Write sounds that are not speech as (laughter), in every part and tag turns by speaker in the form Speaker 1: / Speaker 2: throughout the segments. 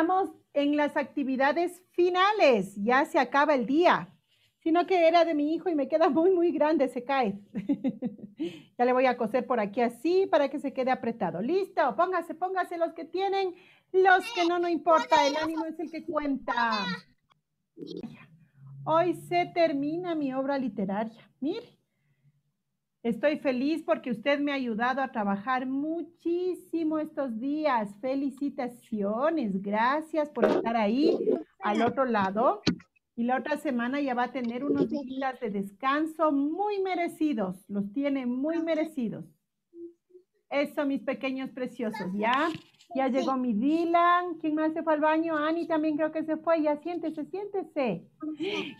Speaker 1: estamos en las actividades finales, ya se acaba el día, sino que era de mi hijo y me queda muy, muy grande, se cae. (laughs) ya le voy a coser por aquí así para que se quede apretado. Listo, póngase, póngase los que tienen, los que no, no importa, el ánimo es el que cuenta. Hoy se termina mi obra literaria. Miren. Estoy feliz porque usted me ha ayudado a trabajar muchísimo estos días. Felicitaciones, gracias por estar ahí al otro lado. Y la otra semana ya va a tener unos días de descanso muy merecidos. Los tiene muy merecidos. Eso, mis pequeños preciosos, ¿ya? Ya llegó mi Dylan. ¿Quién más se fue al baño? Ani también creo que se fue. Ya siéntese, siéntese.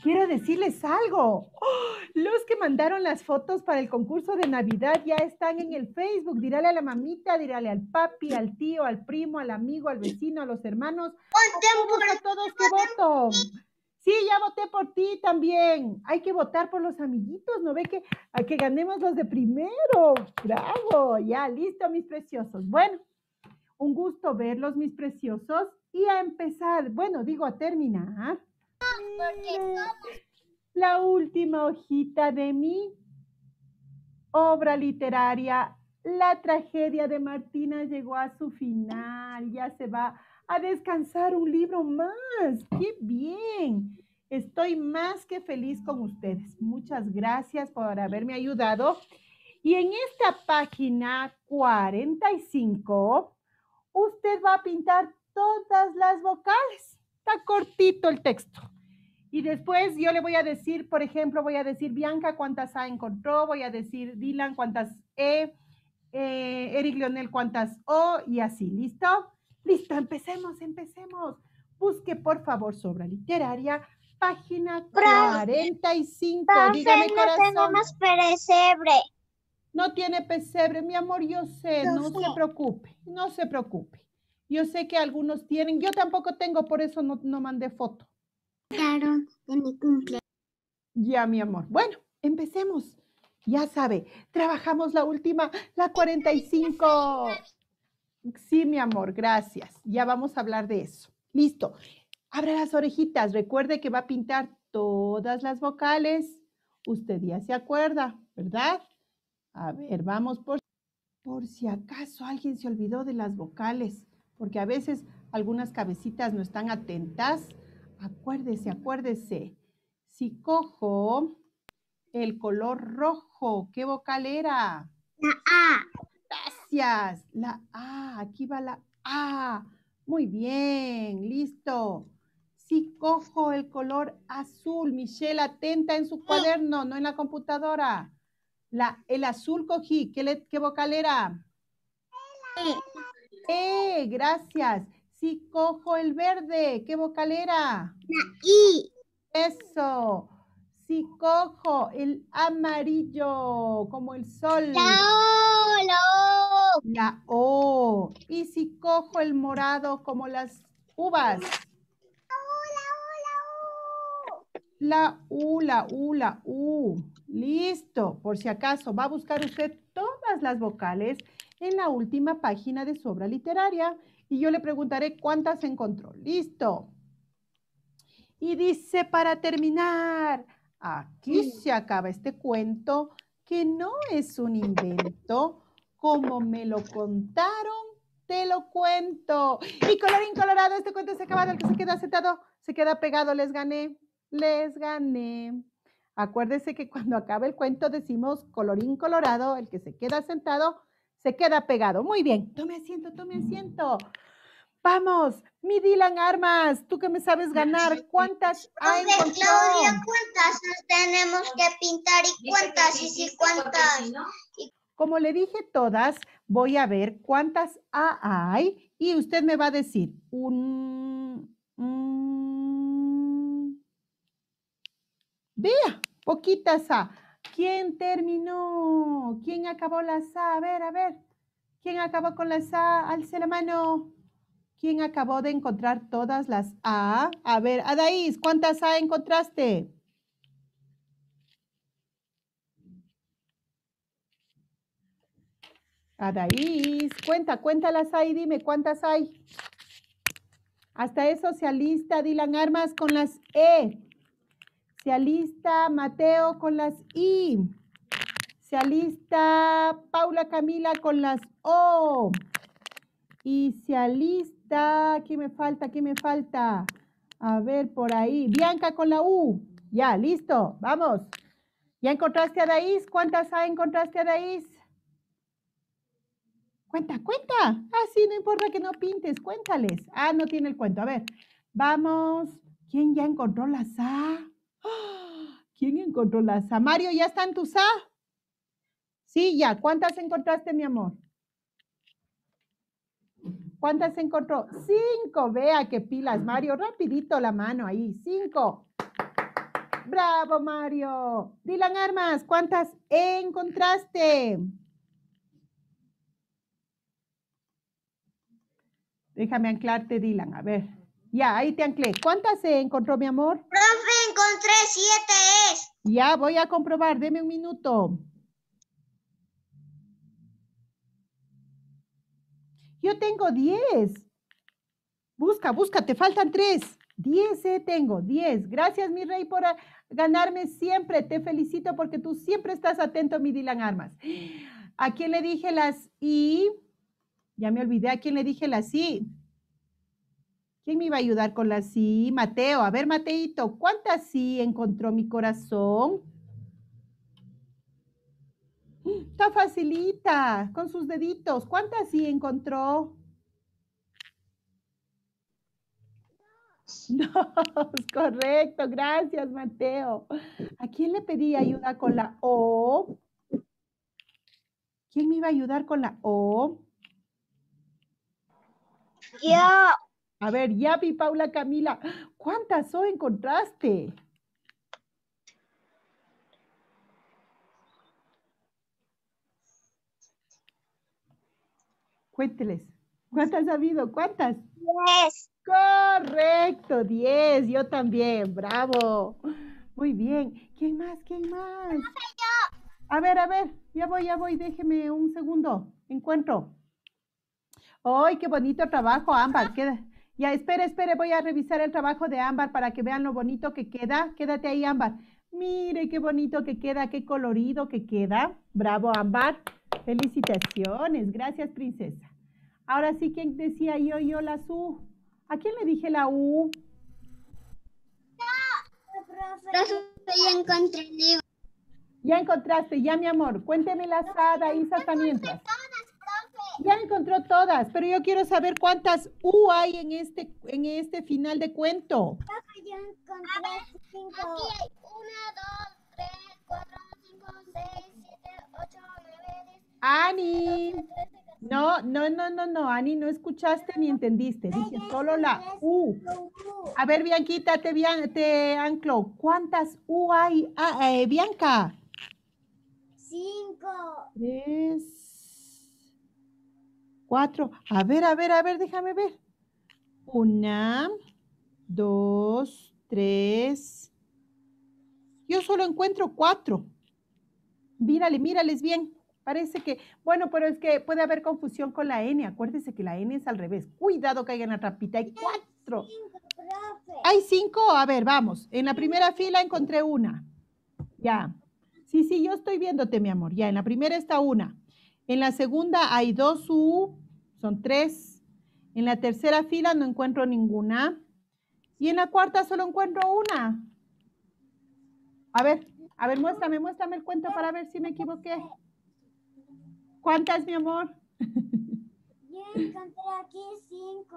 Speaker 1: Quiero decirles algo. ¡Oh! Los que mandaron las fotos para el concurso de Navidad ya están en el Facebook. Dírale a la mamita, dírale al papi, al tío, al primo, al amigo, al vecino, a los hermanos. A todos que Sí, ya voté por ti también. Hay que votar por los amiguitos, ¿no ve que, a que ganemos los de primero? Bravo, ya, listo, mis preciosos. Bueno, un gusto verlos, mis preciosos. Y a empezar, bueno, digo a terminar. La última hojita de mi obra literaria, La tragedia de Martina, llegó a su final. Ya se va a descansar un libro más. ¡Qué bien! Estoy más que feliz con ustedes. Muchas gracias por haberme ayudado. Y en esta página 45 usted va a pintar todas las vocales. Está cortito el texto. Y después yo le voy a decir, por ejemplo, voy a decir Bianca cuántas A encontró, voy a decir Dylan cuántas E, eh, Eric Leonel cuántas O y así, ¿listo? Listo, empecemos, empecemos. Busque por favor sobra literaria, página 45. dígame no corazón. perecebre. No tiene pesebre, mi amor, yo sé, no, se preocupe, no se preocupe. Yo sé que algunos tienen, yo tampoco tengo, por eso no, mandé foto. Claro, de mi cumpleaños. Ya, mi amor. Bueno, empecemos. Ya sabe, trabajamos la última, la 45. Sí, mi amor, gracias. Ya vamos a hablar de eso. Listo. Abre las orejitas. Recuerde que va a pintar todas las vocales. Usted ya se acuerda, ¿verdad? A ver, vamos por, por si acaso alguien se olvidó de las vocales, porque a veces algunas cabecitas no están atentas. Acuérdese, acuérdese. Si cojo el color rojo, ¿qué vocal era? La A. Gracias. La A. Aquí va la A. Muy bien, listo. Si cojo el color azul, Michelle, atenta en su cuaderno, no en la computadora. La, el azul cogí. ¿Qué, le, qué vocal era? E. E, gracias. Si cojo el verde, ¿qué vocal era? La I. Eso. Si cojo el amarillo, como el sol. La O, la O. La O. Y si cojo el morado, como las uvas. La U, la U, la U. Listo. Por si acaso, va a buscar usted todas las vocales en la última página de su obra literaria y yo le preguntaré cuántas encontró. Listo. Y dice, para terminar, aquí se acaba este cuento que no es un invento, como me lo contaron, te lo cuento. Y colorín colorado, este cuento se acaba, el que se queda sentado, se queda pegado, les gané les gané. Acuérdese que cuando acaba el cuento decimos colorín colorado, el que se queda sentado se queda pegado. Muy bien, tome asiento, tome asiento. Vamos, mi Dylan Armas, tú que me sabes ganar, ¿cuántas hay? Claudia, ¿cuántas tenemos que pintar y cuántas y si cuántas? Como le dije todas, voy a ver cuántas A hay y usted me va a decir un Vea, poquitas A. ¿Quién terminó? ¿Quién acabó las A? A ver, a ver. ¿Quién acabó con las A? Alce la mano. ¿Quién acabó de encontrar todas las A? A ver, Adaís, ¿cuántas A encontraste? Adaís, cuenta, cuéntalas y dime cuántas hay. Hasta es socialista, Dylan Armas, con las E. Se alista Mateo con las I. Se alista Paula Camila con las O. Y se alista, ¿qué me falta? ¿Qué me falta? A ver, por ahí. Bianca con la U. Ya, listo. Vamos. ¿Ya encontraste a Daís? ¿Cuántas A encontraste a Daís? Cuenta, cuenta. Ah, sí, no importa que no pintes, cuéntales. Ah, no tiene el cuento. A ver, vamos. ¿Quién ya encontró las A? (gasps) ¿Quién encontró las A? Mario, ¿ya están tus A? Sí, ya. ¿Cuántas encontraste, mi amor? ¿Cuántas encontró? Cinco. Vea qué pilas, Mario. Rapidito la mano ahí. Cinco. Bravo, Mario. Dylan Armas, ¿cuántas encontraste? Déjame anclarte, Dylan. A ver. Ya, ahí te anclé. ¿Cuántas se encontró, mi amor? tres siete es. Ya, voy a comprobar. Deme un minuto. Yo tengo diez. Busca, busca, te faltan tres. Diez eh, tengo, diez. Gracias, mi rey, por ganarme siempre. Te felicito porque tú siempre estás atento, mi Dylan Armas. ¿A quién le dije las I? Ya me olvidé a quién le dije las I. ¿Quién me iba a ayudar con la sí? Mateo, a ver, Mateito, ¿cuántas sí encontró mi corazón? Está facilita, con sus deditos. ¿Cuántas sí encontró? Dos, (laughs) correcto, gracias Mateo. ¿A quién le pedí ayuda con la O? ¿Quién me iba a ayudar con la O? Yo. A ver, ya vi Paula Camila, ¿cuántas O encontraste? Cuénteles, ¿cuántas ha habido? ¿Cuántas? Diez. Correcto, diez, yo también, bravo. Muy bien, ¿quién más? ¿Quién más? A ver, a ver, ya voy, ya voy, déjeme un segundo, encuentro. ¡Ay, qué bonito trabajo, ambas. ¿Qué? Ya, espera, espera, voy a revisar el trabajo de Ámbar para que vean lo bonito que queda. Quédate ahí, Ámbar. Mire qué bonito que queda, qué colorido que queda. Bravo, Ámbar. Felicitaciones. Gracias, princesa. Ahora sí, ¿quién decía yo, yo la U? ¿A quién le dije la U? Ya, ya encontré Ya encontraste, ya, mi amor. Cuénteme la Sada y también. Ya encontró todas, pero yo quiero saber cuántas U hay en este, este final de cuento. Ah, yo encontré ver, Aquí hay una, dos, tres, cuatro, cinco, seis, siete, ocho, nueve, diez. Ani. No, no, no, no, no, Ani, no escuchaste ni entendiste. Dije solo la U. A ver, Bianquita, te, te anclo. ¿Cuántas U hay? Ah, eh, Bianca. Cinco. Tres cuatro. A ver, a ver, a ver, déjame ver. Una, dos, tres. Yo solo encuentro cuatro. Mírale, mírales bien. Parece que, bueno, pero es que puede haber confusión con la N. Acuérdese que la N es al revés. Cuidado que hay en la trapita. Hay cuatro. Hay cinco. A ver, vamos. En la primera fila encontré una. Ya. Sí, sí, yo estoy viéndote, mi amor. Ya, en la primera está una. En la segunda hay dos U, son tres. En la tercera fila no encuentro ninguna. Y en la cuarta solo encuentro una. A ver, a ver, muéstrame, muéstrame el cuento para ver si me equivoqué. ¿Cuántas, mi amor? (laughs) Yo encontré aquí cinco.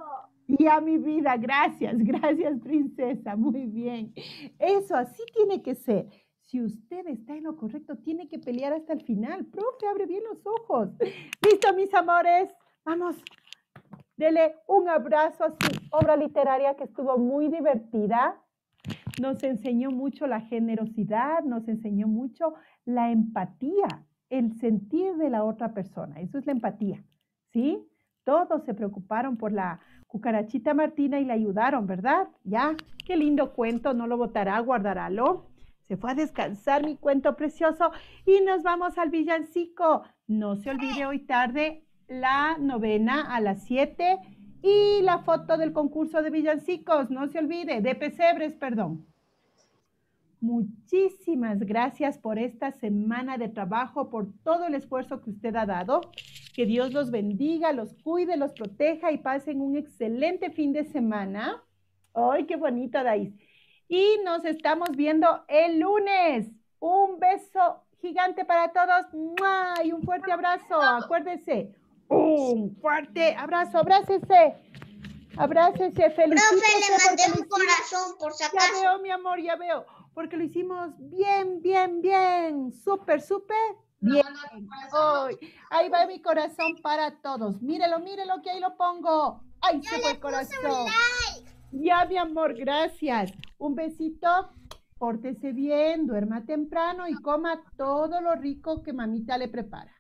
Speaker 1: Ya, mi vida, gracias, gracias, princesa, muy bien. Eso así tiene que ser. Si usted está en lo correcto, tiene que pelear hasta el final. Profe, abre bien los ojos. Listo, mis amores. Vamos. Dele un abrazo a su obra literaria que estuvo muy divertida. Nos enseñó mucho la generosidad, nos enseñó mucho la empatía, el sentir de la otra persona. Eso es la empatía, ¿sí? Todos se preocuparon por la cucarachita Martina y la ayudaron, ¿verdad? Ya, qué lindo cuento, no lo votará, guardarálo. Se fue a descansar mi cuento precioso y nos vamos al villancico. No se olvide hoy tarde la novena a las 7 y la foto del concurso de villancicos, no se olvide, de pesebres, perdón. Muchísimas gracias por esta semana de trabajo, por todo el esfuerzo que usted ha dado. Que Dios los bendiga, los cuide, los proteja y pasen un excelente fin de semana. ¡Ay, qué bonito, Dais! y nos estamos viendo el lunes. Un beso gigante para todos y un fuerte abrazo. Acuérdense, un fuerte abrazo. Abrácese. Abrácese, feliz. Profe, le mandé un corazón por si Ya veo, mi amor, ya veo. Porque lo hicimos bien, bien, bien. Súper, súper. Bien. ahí va mi corazón para todos. Mírelo, mírelo, que ahí lo pongo. ay se fue el corazón. Like. Ya, mi amor, gracias. Un besito. Pórtese bien, duerma temprano y coma todo lo rico que mamita le prepara.